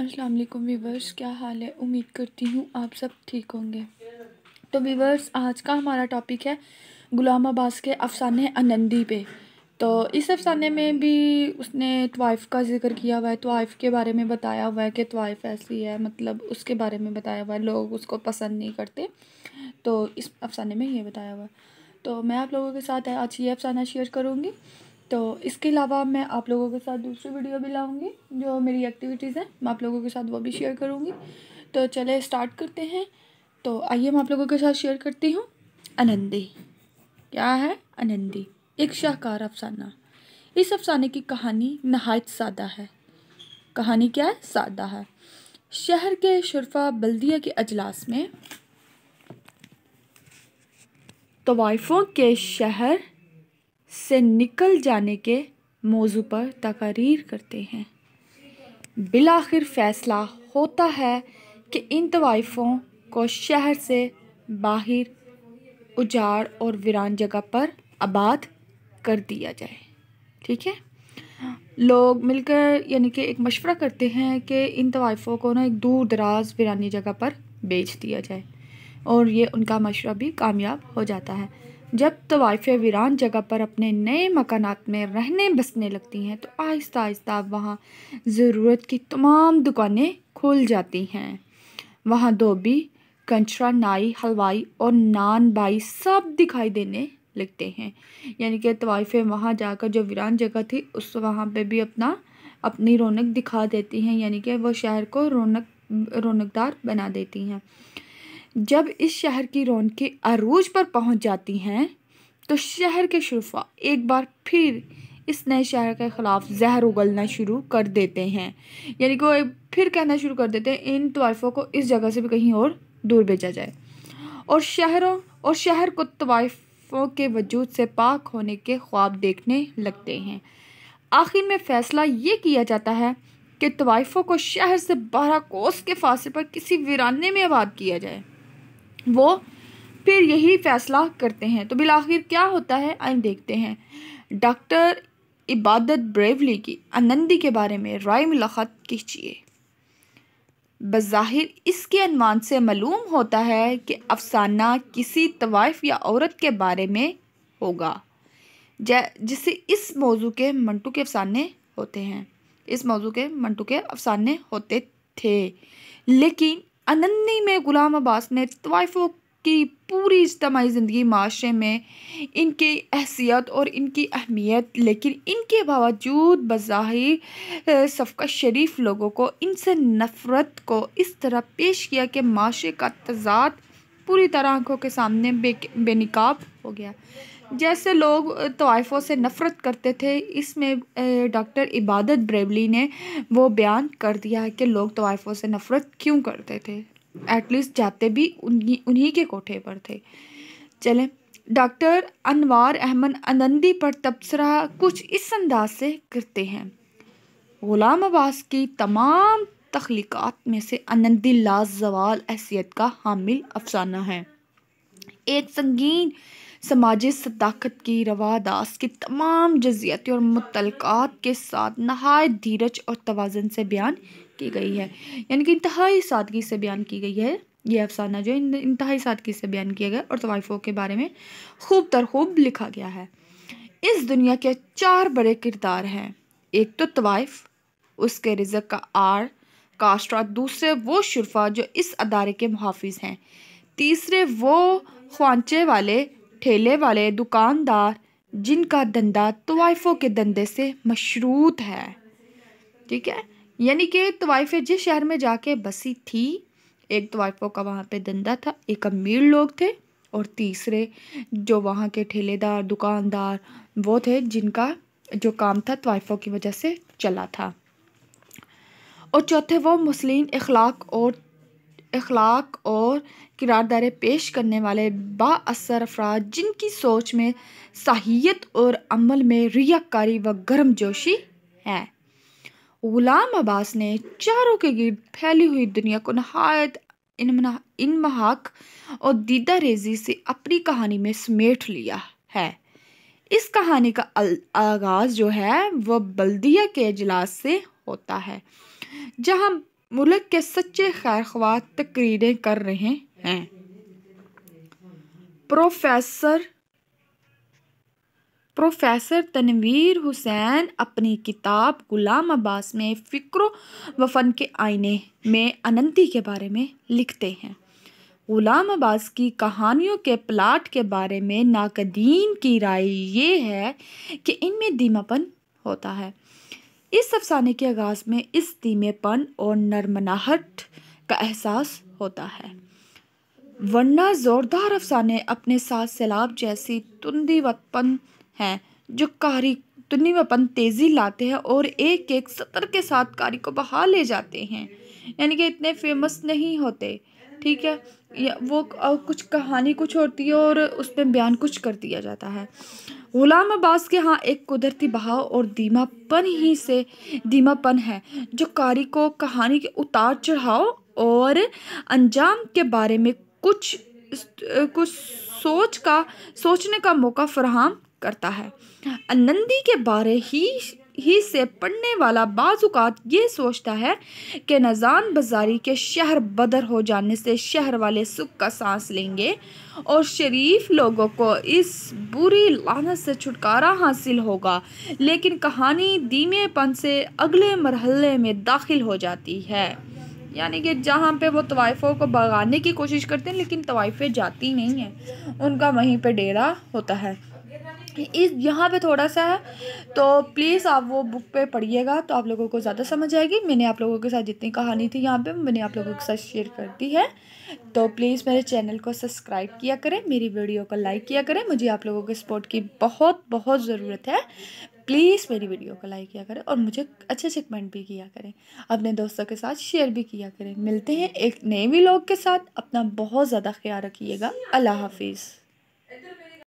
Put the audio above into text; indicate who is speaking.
Speaker 1: अस्सलाम वालेकुम वीवर्स क्या हाल है उम्मीद करती हूँ आप सब ठीक होंगे तो वीवर्स आज का हमारा टॉपिक है गुलाम अब्बास के अफसाने आनंदी पे तो इस अफसाने में भी उसने तवाइफ का जिक्र किया हुआ है तवाइफ के बारे में बताया हुआ है कि तवाइफ ऐसी है मतलब उसके बारे में बताया हुआ है लोग उसको पसंद नहीं करते तो इस अफसाने में ये बताया हुआ है तो मैं आप लोगों के साथ आज ये अफसाना शेयर करूँगी तो इसके अलावा मैं आप लोगों के साथ दूसरी वीडियो भी लाऊंगी जो मेरी एक्टिविटीज़ हैं मैं आप लोगों के साथ वो भी शेयर करूँगी तो चले स्टार्ट करते हैं तो आइए मैं आप लोगों के साथ शेयर करती हूँ अनंदी क्या है आनंदी एक शाहकार अफसाना इस अफसाने की कहानी नहायत सादा है कहानी क्या है सादा है शहर के शरफा बल्दिया के अजलास में तवाइफों के शहर से निकल जाने के मौजू पर तकारीर करते हैं बिलाखिर फ़ैसला होता है कि इन तवाइफ़ों को शहर से बाहर उजाड़ और वीरान जगह पर आबाद कर दिया जाए ठीक है लोग मिलकर यानी कि एक मशवरा करते हैं कि इन तवाइफ़ों को ना एक दूर दराज वीरानी जगह पर बेच दिया जाए और ये उनका मशवरा भी कामयाब हो जाता है जब तवाइफ़ वीरान जगह पर अपने नए मकानात में रहने बसने लगती हैं तो आहिस्ता आहिस्ता वहाँ ज़रूरत की तमाम दुकानें खुल जाती हैं वहाँ धोबी कंचरा नाई हलवाई और नान बाई सब दिखाई देने लगते हैं यानी कि तवाइफ़ें वहाँ जाकर जो वीरान जगह थी उस वहाँ पे भी अपना अपनी रौनक दिखा देती हैं यानी कि वह शहर को रौनक रौनकदार बना देती हैं जब इस शहर की रौनकें अरूज पर पहुंच जाती हैं तो शहर के शरफा एक बार फिर इस नए शहर के ख़िलाफ़ जहर उगलना शुरू कर देते हैं यानी कि वो फिर कहना शुरू कर देते हैं इन तवाइफ़ों को इस जगह से भी कहीं और दूर भेजा जाए और शहरों और शहर को तवाइफ़ों के वजूद से पाक होने के ख्वाब देखने लगते हैं आखिर में फ़ैसला ये किया जाता है कि तवाइफ़ों को शहर से बारह कोस के फासले पर किसी वीराने में आबाद किया जाए वो फिर यही फैसला करते हैं तो बिल आख़िर क्या होता है आइए देखते हैं डॉक्टर इबादत ब्रेवली की आनंदी के बारे में राय मुलाखत कीजिए बज़ाहिर इसके अनुमान से मालूम होता है कि अफसाना किसी तवाइफ या औरत के बारे में होगा जिसे इस मौजू के मंटू के अफसाने होते हैं इस मौजू के मंटू के अफसाने होते थे लेकिन अनन्नी में ग़ुलाम अब्बास ने तवाइफों की पूरी इजतमाही ज़िंदगी माशरे में इनकी हैसियत और इनकी अहमियत लेकिन इनके बावजूद बज़ाहिर सबका शरीफ लोगों को इनसे नफ़रत को इस तरह पेश किया कि माशरे का तजाद पूरी तरह आँखों के सामने बे बेनकाब हो गया जैसे लोग तोाइफों से नफ़रत करते थे इसमें डॉक्टर इबादत ब्रेवली ने वो बयान कर दिया है कि लोग तोाइफों से नफ़रत क्यों करते थे एटलीस्ट जाते भी उन्हीं उन्हीं के कोठे पर थे चलें डॉक्टर अनवार अहमद अनंदी पर तबसरा कुछ इस अंदाज से करते हैं ग़ुलाम अब्बास की तमाम तख्लीक़ात में से अनंदी लाजवाल हैसियत का हामिल अफसाना है एक संगीन समाजी सदाकत की रवादास की तमाम जजियती और मुतलक़ात के साथ नहाय धीरज और तोज़न से बयान की गई है यानी कि इंतहाई सादगी से बयान की गई है यह अफसाना जो इंतहाई सादगी से बयान किया गया और तवाइफ़ों के बारे में खूब तर खूब लिखा गया है इस दुनिया के चार बड़े किरदार हैं एक तो तवाइफ उसके रिजक का आर कास्ट्रा दूसरे वो शुरफा जो इस अदारे के मुहाफ़ हैं तीसरे वो खुआचे वाले ठेले वाले दुकानदार जिनका धंधा तवाइफों के धंधे से मशरूत है ठीक है यानी कि तवाइफे जिस शहर में जाके बसी थी एक तवाइफों का वहाँ पे धंधा था एक अमीर लोग थे और तीसरे जो वहाँ के ठेलेदार दुकानदार वो थे जिनका जो काम था तवाइफों की वजह से चला था और चौथे वो मुस्लिम अखलाक और अखलाक और किरदारें पेश करने वाले बासर अफराद जिनकी सोच में साहियत और अमल में रियाकारी व गर्म जोशी है ग़ुलाम अब्बास ने चारों के गिर्द फैली हुई दुनिया को नहायत इन महाक और दीदा रेजी से अपनी कहानी में समेट लिया है इस कहानी का आगाज़ जो है वह बल्दिया के अजलास से होता है जहां मुल्क के सच्चे खैर खवा तकरीरें कर रहे हैं प्रोफेसर प्रोफेसर तनवीर हुसैन अपनी किताब गुलाम अब्बास में फ़िक्र वफन के आईने में अनंती के बारे में लिखते हैं गुलाम अब्बास की कहानियों के प्लाट के बारे में नाकदीन की राय ये है कि इनमें दीमापन होता है इस अफसाने के आगाज़ में इस धीमेपन और नरमनाहट का एहसास होता है वरना ज़ोरदार अफसाने अपने साथ सैलाब जैसी तुंदी वपन हैं जो कारी तुंदी वपन तेज़ी लाते हैं और एक एक सतर के साथ कारी को बहा ले जाते हैं यानी कि इतने फेमस नहीं होते ठीक है या वो कुछ कहानी कुछ होती है और उस पर बयान कुछ कर दिया जाता है ग़ुलाम अब्बास के यहाँ एक कुदरती बहाव और दीमापन ही से दीमापन है जो कारी को कहानी के उतार चढ़ाव और अंजाम के बारे में कुछ कुछ सोच का सोचने का मौका फराहम करता है नंदी के बारे ही ही से पढ़ने वाला बाजुकात ये सोचता है कि नज़ान बाजारी के शहर बदर हो जाने से शहर वाले सुख का सांस लेंगे और शरीफ लोगों को इस बुरी लानत से छुटकारा हासिल होगा लेकिन कहानी धीमेपन से अगले मरहले में दाखिल हो जाती है यानी कि जहाँ पे वो तवाइफ़ों को भगाने की कोशिश करते हैं लेकिन तवाइफ़ें जाती नहीं हैं उनका वहीं पे डेरा होता है इस यहाँ पे थोड़ा सा है तो प्लीज़ आप वो बुक पे पढ़िएगा तो आप लोगों को ज़्यादा समझ आएगी मैंने आप लोगों के साथ जितनी कहानी थी यहाँ पे मैंने आप लोगों के साथ शेयर कर दी है तो प्लीज़ मेरे चैनल को सब्सक्राइब किया करें मेरी वीडियो को लाइक किया करें मुझे आप लोगों के सपोर्ट की बहुत बहुत ज़रूरत है प्लीज़ मेरी वीडियो को लाइक किया करें और मुझे अच्छे से कमेंट भी किया करें अपने दोस्तों के साथ शेयर भी किया करें मिलते हैं एक नए लोग के साथ अपना बहुत ज़्यादा ख्याल रखिएगा अल्लाह हाफिज़